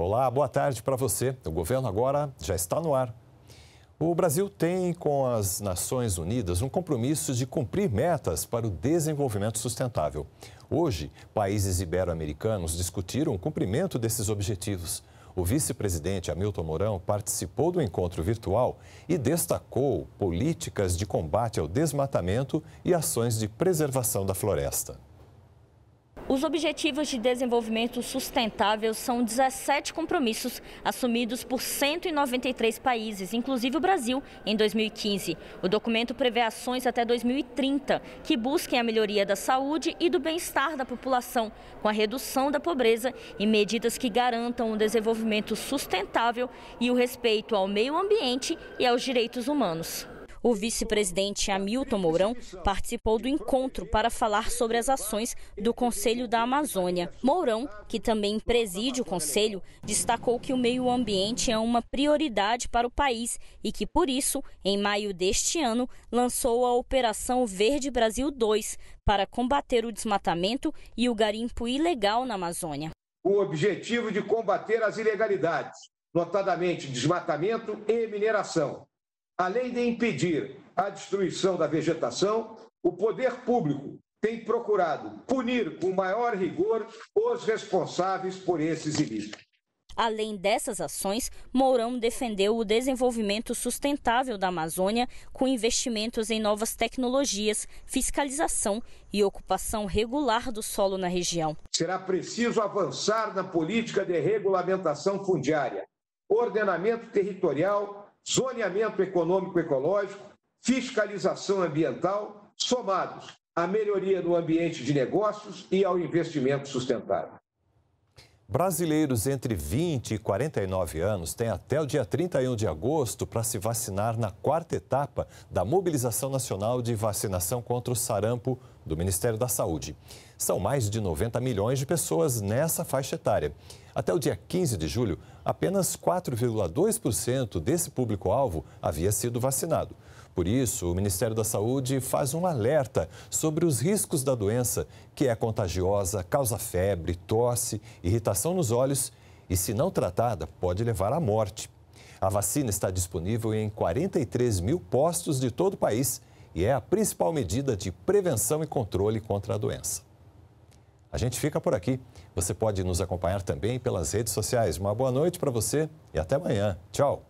Olá, boa tarde para você. O governo agora já está no ar. O Brasil tem com as Nações Unidas um compromisso de cumprir metas para o desenvolvimento sustentável. Hoje, países ibero-americanos discutiram o cumprimento desses objetivos. O vice-presidente Hamilton Mourão participou do encontro virtual e destacou políticas de combate ao desmatamento e ações de preservação da floresta. Os Objetivos de Desenvolvimento Sustentável são 17 compromissos assumidos por 193 países, inclusive o Brasil, em 2015. O documento prevê ações até 2030 que busquem a melhoria da saúde e do bem-estar da população, com a redução da pobreza e medidas que garantam o um desenvolvimento sustentável e o respeito ao meio ambiente e aos direitos humanos. O vice-presidente Hamilton Mourão participou do encontro para falar sobre as ações do Conselho da Amazônia. Mourão, que também preside o conselho, destacou que o meio ambiente é uma prioridade para o país e que, por isso, em maio deste ano, lançou a Operação Verde Brasil 2 para combater o desmatamento e o garimpo ilegal na Amazônia. O objetivo de combater as ilegalidades, notadamente desmatamento e mineração, Além de impedir a destruição da vegetação, o poder público tem procurado punir com maior rigor os responsáveis por esses ilícitos. Além dessas ações, Mourão defendeu o desenvolvimento sustentável da Amazônia com investimentos em novas tecnologias, fiscalização e ocupação regular do solo na região. Será preciso avançar na política de regulamentação fundiária, ordenamento territorial zoneamento econômico ecológico, fiscalização ambiental, somados à melhoria no ambiente de negócios e ao investimento sustentável. Brasileiros entre 20 e 49 anos têm até o dia 31 de agosto para se vacinar na quarta etapa da Mobilização Nacional de Vacinação contra o Sarampo do Ministério da Saúde. São mais de 90 milhões de pessoas nessa faixa etária. Até o dia 15 de julho, apenas 4,2% desse público-alvo havia sido vacinado. Por isso, o Ministério da Saúde faz um alerta sobre os riscos da doença, que é contagiosa, causa febre, tosse, irritação nos olhos e, se não tratada, pode levar à morte. A vacina está disponível em 43 mil postos de todo o país e é a principal medida de prevenção e controle contra a doença. A gente fica por aqui. Você pode nos acompanhar também pelas redes sociais. Uma boa noite para você e até amanhã. Tchau!